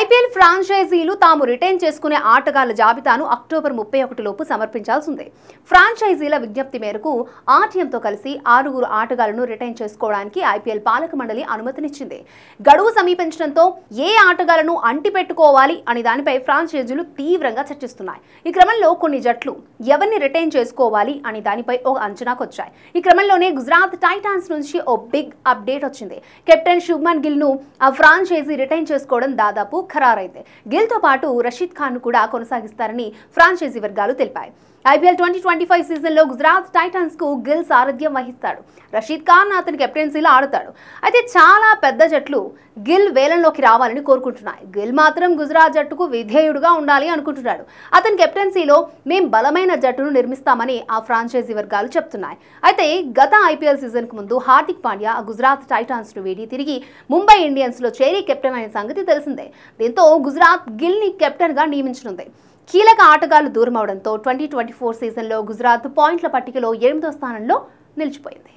IPL ఫ్రాంచైజీలు తాము retain చేసుకునే ఆటగాళ్ల జాబితాను అక్టోబర్ ముప్పై ఒకటిలోపు సమర్పించాల్సిందే ఫ్రాంచైజీల విజ్ఞప్తి మేరకు ఆర్టీఎంతో కలిసి ఆరుగురు ఆటగాళ్లను రిటైన్ చేసుకోవడానికి ఐపీఎల్ పాలక మండలి అనుమతినిచ్చింది గడువు సమీపించడంతో ఏ ఆటగాళ్లను అంటిపెట్టుకోవాలి అనే దానిపై ఫ్రాంచైజీలు తీవ్రంగా చర్చిస్తున్నాయి ఈ క్రమంలో కొన్ని జట్లు ఎవరిని రిటైన్ చేసుకోవాలి అనే దానిపై ఓ అంచనాకొచ్చాయి ఈ క్రమంలోనే గుజరాత్ టైటాన్స్ నుంచి ఓ బిగ్ అప్డేట్ వచ్చింది కెప్టెన్ శుభ్మన్ గిల్ను ఆ ఫ్రాంచైజీ రిటైన్ చేసుకోవడం దాదాపు మేరకు ఖరారైంది గిల్తో పాటు రషీద్ ఖాన్ను కూడా కొనసాగిస్తారని ఫ్రాంచైజీ వర్గాలు తెలిపాయి ఐపీఎల్ ట్వంటీ ట్వంటీ ఫైవ్ సీజన్లో గుజరాత్ టైటన్స్ కు గిల్ సారథ్యం వహిస్తాడు రషీద్ ఖాన్ అతని కెప్టెన్సీలో ఆడతాడు అయితే చాలా పెద్ద జట్లు గిల్ వేలంలోకి రావాలని కోరుకుంటున్నాయి గిల్ మాత్రం గుజరాత్ జట్టుకు విధేయుడుగా ఉండాలి అనుకుంటున్నాడు అతని కెప్టెన్సీలో మేం బలమైన జట్టును నిర్మిస్తామని ఆ ఫ్రాంచైజీ వర్గాలు చెప్తున్నాయి అయితే గత ఐపీఎల్ సీజన్కు ముందు హార్దిక్ పాండ్యా గుజరాత్ టైటాన్స్ను వీడి తిరిగి ముంబై ఇండియన్స్లో చేరి కెప్టెన్ అయిన సంగతి తెలిసిందే దీంతో గుజరాత్ గిల్ని కెప్టెన్గా నియమించనుంది కీలక ఆటగాళ్లు దూరం అవడంతో ట్వంటీ ట్వంటీ ఫోర్ సీజన్లో గుజరాత్ పాయింట్ల పట్టికలో ఎనిమిదో స్థానంలో నిలిచిపోయింది